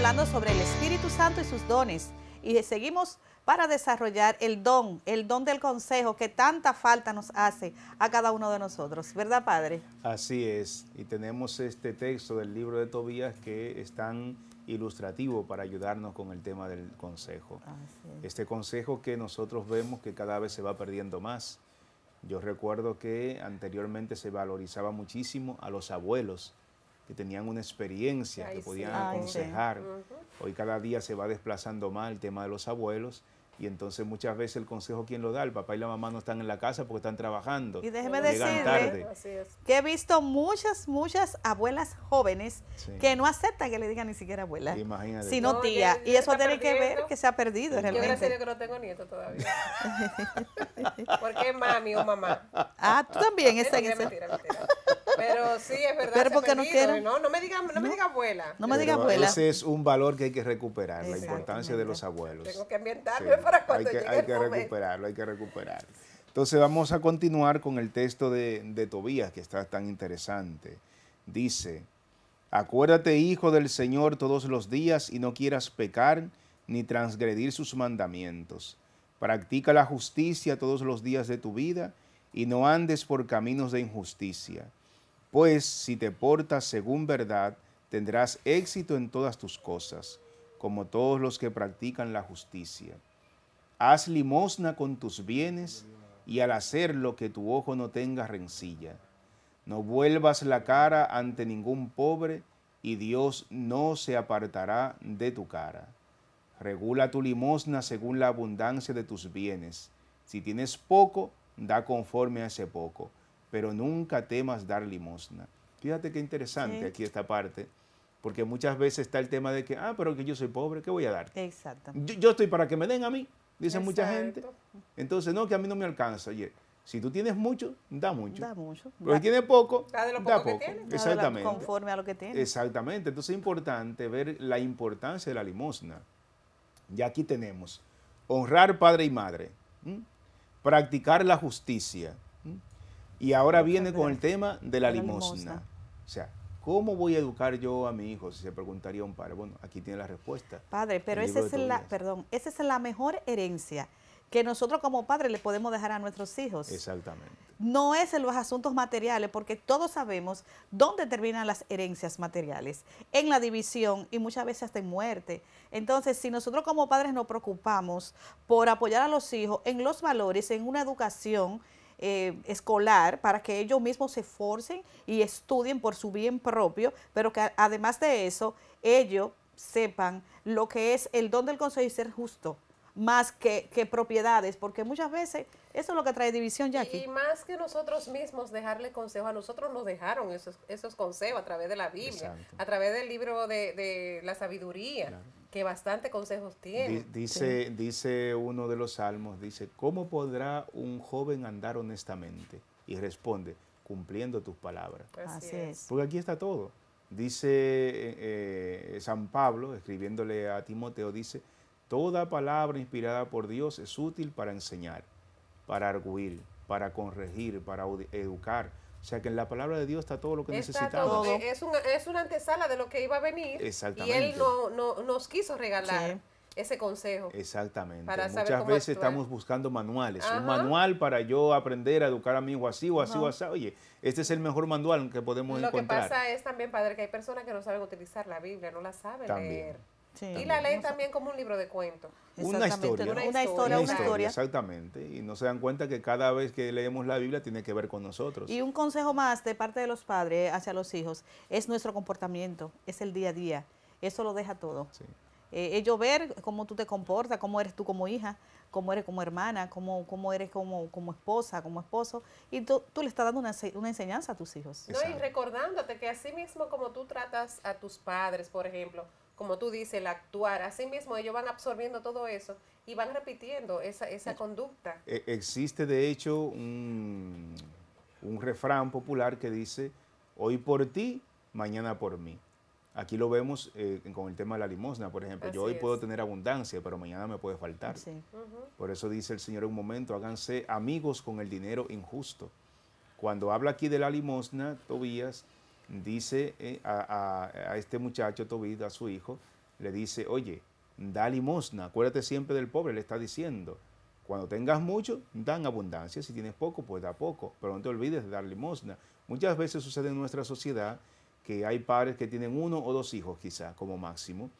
hablando sobre el Espíritu Santo y sus dones. Y seguimos para desarrollar el don, el don del consejo que tanta falta nos hace a cada uno de nosotros. ¿Verdad, Padre? Así es. Y tenemos este texto del libro de Tobías que es tan ilustrativo para ayudarnos con el tema del consejo. Este consejo que nosotros vemos que cada vez se va perdiendo más. Yo recuerdo que anteriormente se valorizaba muchísimo a los abuelos que tenían una experiencia, que podían aconsejar. Hoy cada día se va desplazando más el tema de los abuelos. Y entonces muchas veces el consejo quien lo da, el papá y la mamá no están en la casa porque están trabajando. Y déjeme decirle que he visto muchas, muchas abuelas jóvenes que no aceptan que le digan ni siquiera abuela, sino tía. y eso tiene que ver que se ha perdido realmente. Yo gracias que no tengo nieto todavía. porque es mami o mamá. Ah, tú también. esa es pero sí, es verdad. porque no No, me no, me diga abuela. abuela. Ese es un valor que hay que recuperar, la importancia de los abuelos. Tengo que ambientarme para cuando hay que, Hay que recuperarlo, hay que recuperar Entonces vamos a continuar con el texto de, de Tobías, que está tan interesante. Dice, acuérdate, hijo del Señor, todos los días y no quieras pecar ni transgredir sus mandamientos. Practica la justicia todos los días de tu vida y no andes por caminos de injusticia pues si te portas según verdad, tendrás éxito en todas tus cosas, como todos los que practican la justicia. Haz limosna con tus bienes y al hacerlo que tu ojo no tenga rencilla. No vuelvas la cara ante ningún pobre y Dios no se apartará de tu cara. Regula tu limosna según la abundancia de tus bienes. Si tienes poco, da conforme a ese poco pero nunca temas dar limosna. Fíjate qué interesante aquí esta parte, porque muchas veces está el tema de que, ah, pero que yo soy pobre, ¿qué voy a dar? Exacto. Yo, estoy para que me den a mí, dice mucha gente. Entonces, no, que a mí no me alcanza. Oye, si tú tienes mucho, da mucho. Da mucho. Pero si tienes poco, da, de lo poco Que tienes. Exactamente. conforme a lo que tienes. Exactamente. Entonces es importante ver la importancia de la limosna. Y aquí tenemos honrar padre y madre, practicar la justicia, y ahora viene con el tema de la limosna. O sea, ¿cómo voy a educar yo a mi hijo? Si se preguntaría un padre. Bueno, aquí tiene la respuesta. Padre, pero esa es, la, perdón, esa es la mejor herencia que nosotros como padres le podemos dejar a nuestros hijos. Exactamente. No es en los asuntos materiales, porque todos sabemos dónde terminan las herencias materiales, en la división y muchas veces hasta en muerte. Entonces, si nosotros como padres nos preocupamos por apoyar a los hijos en los valores, en una educación, eh, escolar para que ellos mismos se esforcen y estudien por su bien propio, pero que además de eso, ellos sepan lo que es el don del consejo y ser justo más que, propiedades, porque muchas veces eso es lo que trae división ya Y más que nosotros mismos dejarle consejo, a nosotros nos dejaron esos, esos consejos a través de la Biblia, a través del libro de, de la sabiduría. Que bastante consejos tiene. Dice, dice uno de los salmos, dice, ¿cómo podrá un joven andar honestamente? Y responde, cumpliendo tus palabras. Así es. Porque aquí está todo. Dice eh, eh, San Pablo, escribiéndole a Timoteo, dice, toda palabra inspirada por Dios es útil para enseñar, para arguir, para corregir, para educar, o sea que en la palabra de Dios está todo lo que necesitamos. Es, una, antesala de lo que iba a venir. Exactamente. Y Él no, nos quiso regalar. ese consejo. Exactamente. Muchas veces estamos buscando manuales. Un manual para yo aprender a educar a mi hijo así o así o así. Oye, este es el mejor manual que podemos encontrar. Lo que pasa es también, padre, que hay personas que no saben utilizar la Biblia, no la saben también. leer y la ley también como un libro de cuentos. Una historia. Una, historia, Exactamente. Y no se dan cuenta que cada vez que leemos la Biblia tiene que ver con nosotros. Y un consejo más de parte de los padres hacia los hijos es nuestro comportamiento, es el día a día. Eso lo deja todo. Sí. ellos eh, ver cómo tú te comportas, cómo eres tú como hija, cómo eres como hermana, cómo, cómo eres como, como esposa, como esposo, y tú, tú le estás dando una, una, enseñanza a tus hijos. No, y recordándote que así mismo como tú tratas a tus padres, por ejemplo, como tú dices, el actuar. Así mismo ellos van absorbiendo todo eso y van repitiendo esa, eh, conducta. Eh, existe de hecho un, refrán popular que dice, hoy por ti, mañana por mí. Aquí lo vemos eh, con el tema de la limosna, por ejemplo. Yo hoy puedo tener abundancia, pero mañana me puede faltar. Por eso dice el Señor en un momento, háganse amigos con el dinero injusto. Cuando habla aquí de la limosna, Tobías, dice eh, a, este muchacho Tobit, a su hijo, le dice, oye, da limosna, acuérdate siempre del pobre, le está diciendo, cuando tengas mucho, dan abundancia, si tienes poco, pues da poco, pero no te olvides de dar limosna. Muchas veces sucede en nuestra sociedad que hay padres que tienen uno o dos hijos quizá como máximo,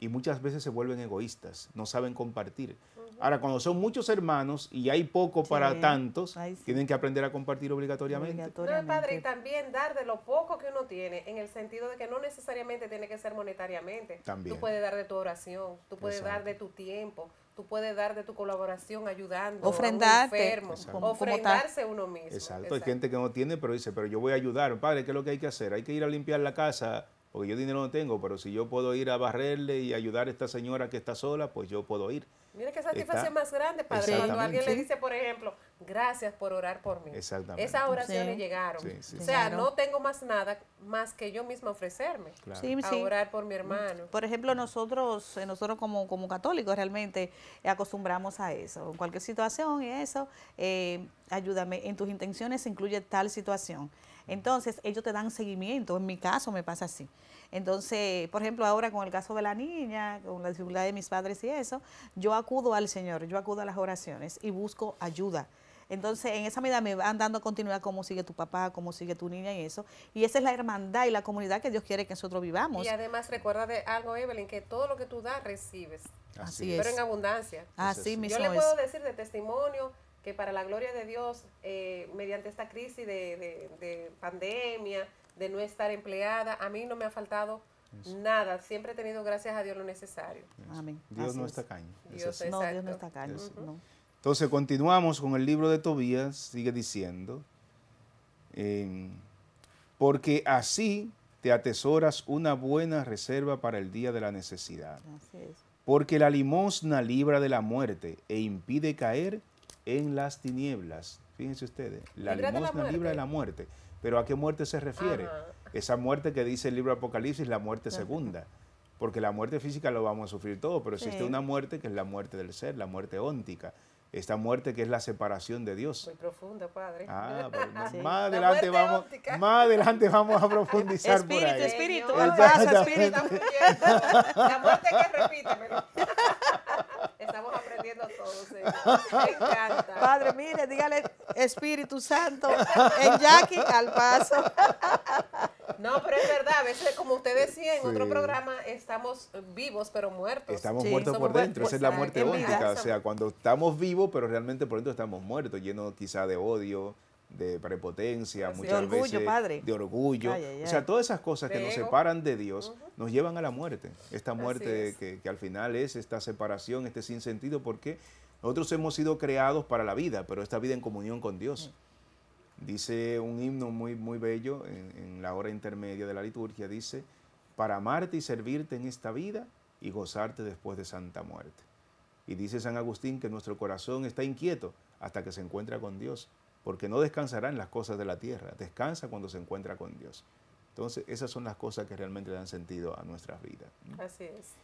y muchas veces se vuelven egoístas, no saben compartir. Ahora, cuando son muchos hermanos y hay poco para tantos, tienen que aprender a compartir obligatoriamente. padre, y también dar de lo poco que uno tiene, en el sentido de que no necesariamente tiene que ser monetariamente. También. Tú puedes dar de tu oración, tú puedes dar de tu tiempo, tú puedes dar de tu colaboración ayudando Ofrendarte, a un enfermo, ofrendarse uno mismo. Exacto. Exacto. hay gente que no tiene, pero dice, pero yo voy a ayudar. Padre, ¿qué es lo que hay que hacer? Hay que ir a limpiar la casa porque yo dinero no tengo, pero si yo puedo ir a barrerle y ayudar a esta señora que está sola, pues yo puedo ir. Mira qué satisfacción más grande, padre, cuando alguien le dice, por ejemplo, gracias por orar por mí. Exactamente. Esas oraciones llegaron. o sea, no tengo más nada más que yo misma ofrecerme a orar por mi hermano. Por ejemplo, nosotros, eh, nosotros como, como católicos realmente acostumbramos a eso. En cualquier situación y eso, eh, ayúdame. En tus intenciones se incluye tal situación. Entonces, ellos te dan seguimiento. En mi caso me pasa así. Entonces, por ejemplo, ahora con el caso de la niña, con la dificultad de mis padres y eso, yo acudo al Señor, yo acudo a las oraciones y busco ayuda. Entonces, en esa medida me van dando continuidad como sigue tu papá, como sigue tu niña y eso. Y esa es la hermandad y la comunidad que Dios quiere que nosotros vivamos. Y además, recuerda de algo, Evelyn, que todo lo que tú das, recibes. Así es. Pero en abundancia. Así mismo. Yo le puedo decir de testimonio que para la gloria de Dios, eh, mediante esta crisis de, pandemia, de no estar empleada, a mí no me ha faltado nada. Siempre he tenido, gracias a Dios, lo necesario. Amén. Dios no está caño. no, Dios no está caño. Entonces continuamos con el libro de Tobías, sigue diciendo, porque así te atesoras una buena reserva para el día de la necesidad. Porque la limosna libra de la muerte e impide caer en las tinieblas. Fíjense ustedes, la limosna libra de la muerte. Pero ¿a qué muerte se refiere? Esa muerte que dice el libro Apocalipsis, la muerte segunda. Porque la muerte física lo vamos a sufrir todo, pero existe una muerte que es la muerte del ser, la muerte óntica. Esta muerte que es la separación de Dios. Muy profundo, padre. Ah, más, adelante vamos, más adelante vamos a profundizar espíritu, por ahí. Espíritu, espíritu. La muerte que repítemelo. Estamos me encanta. Padre, mire, dígale Espíritu Santo en Jackie al paso. No, pero es verdad, a veces, como usted decía en otro programa, estamos vivos pero muertos. Estamos muertos por dentro, esa es la muerte única. O sea, cuando estamos vivos, pero realmente por dentro estamos muertos, llenos quizá de odio, de prepotencia, muchas veces de orgullo. O sea, todas esas cosas que nos separan de Dios nos llevan a la muerte. Esta muerte que, al final es esta separación, este sinsentido, porque nosotros hemos sido creados para la vida, pero esta vida en comunión con Dios. Dice un himno muy, muy bello en, en la hora intermedia de la liturgia, dice, para amarte y servirte en esta vida y gozarte después de santa muerte. Y dice San Agustín que nuestro corazón está inquieto hasta que se encuentra con Dios porque no descansará en las cosas de la tierra, descansa cuando se encuentra con Dios. Entonces, esas son las cosas que realmente dan sentido a nuestras vidas. Así es.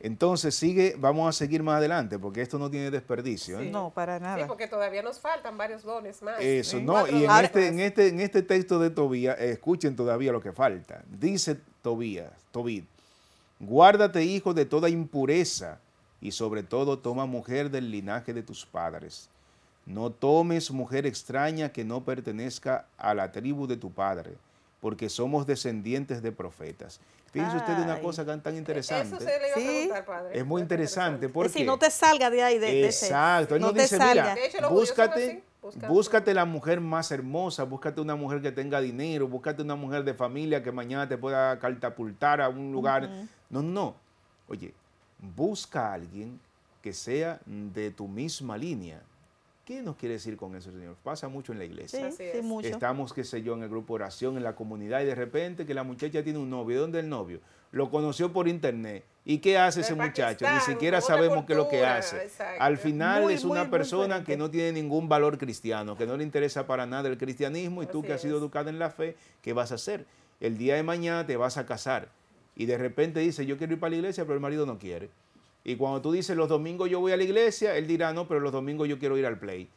Entonces sigue, vamos a seguir más adelante porque esto no tiene desperdicio. ¿eh? No, para nada. Sí, porque todavía nos faltan varios dones más. Eso, no, y en este, en, este, en este texto de Tobías, eh, escuchen todavía lo que falta. Dice Tobías, Tobit, guárdate hijo de toda impureza y sobre todo toma mujer del linaje de tus padres, no tomes mujer extraña que no pertenezca a la tribu de tu padre, porque somos descendientes de profetas. Fíjense usted una cosa tan, tan e-, interesante. Eso se le a Es muy interesante, porque... si no te salga de ahí. De, ese. Exacto. no te salga. búscate... la mujer más hermosa, búscate una mujer que tenga dinero, búscate una mujer de familia que mañana te pueda catapultar a un lugar. No, no, no. Oye, busca a alguien que sea de tu misma línea, ¿Qué nos quiere decir con eso, Señor? Pasa mucho en la iglesia. Sí, sí, mucho. Estamos, qué sé yo, en el grupo oración, en la comunidad, y de repente que la muchacha tiene un novio. ¿Dónde el novio? Lo conoció por internet. ¿Y qué hace ese muchacho? Ni siquiera sabemos qué es lo que hace. Al final es una persona que no tiene ningún valor cristiano, que no le interesa para nada el cristianismo, y tú que has sido educada en la fe, ¿qué vas a hacer? El día de mañana te vas a casar. Y de repente dice, yo quiero ir para la iglesia, pero el marido no quiere. Y cuando tú dices, los domingos yo voy a la iglesia, él dirá, no, pero los domingos yo quiero ir al play.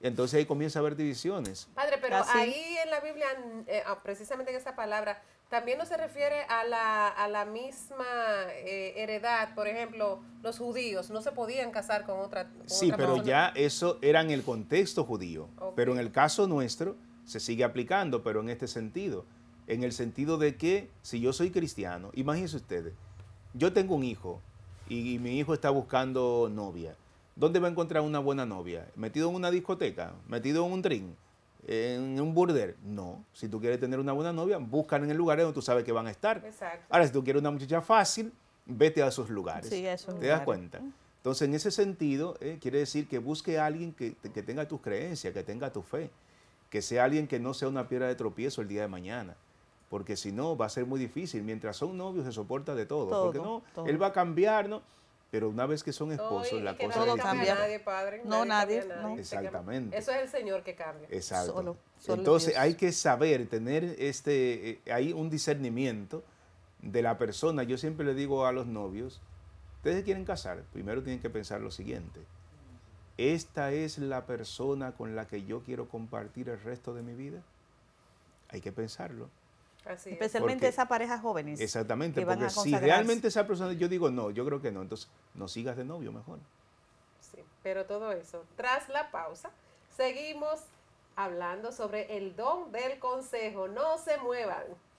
Entonces ahí comienza a haber divisiones. Padre, pero ahí en la Biblia, eh, ah, precisamente en esa palabra, también no se refiere a la, misma eh, heredad. Por ejemplo, los judíos no se podían casar con otra. Con sí, pero ya eso era en el contexto judío. Pero en el caso nuestro se sigue aplicando, pero en este sentido. En el sentido de que si yo soy cristiano, imagínense ustedes, yo tengo un hijo y, mi hijo está buscando novia. ¿Dónde va a encontrar una buena novia? ¿Metido en una discoteca? ¿Metido en un drink? en un burder. No, si tú quieres tener una buena novia, busca en el lugar donde tú sabes que van a estar. Ahora, si tú quieres una muchacha fácil, vete a esos lugares. Sí, eso ¿Te das cuenta? Entonces, en ese sentido, eh, quiere decir que busque a alguien que, que, tenga tus creencias, que tenga tu fe, que sea alguien que no sea una piedra de tropiezo el día de mañana porque si no va a ser muy difícil. Mientras son novios se soporta de todo, porque no, él va a cambiar, ¿no? Pero una vez que son esposos, la cosa no es cambia. Nadie, padre, no, nadie. Exactamente. Eso es el Señor que cambia. Exacto. Entonces hay que saber, tener este, hay eh, un discernimiento de la persona. Yo siempre le digo a los novios, ustedes quieren casar, primero tienen que pensar lo siguiente. Esta es la persona con la que yo quiero compartir el resto de mi vida. Hay que pensarlo. Especialmente esa pareja joven Exactamente, porque si realmente esa persona, yo digo no, yo creo que no, entonces no sigas de novio mejor. Sí, pero todo eso. Tras la pausa, seguimos hablando sobre el don del consejo. No se muevan.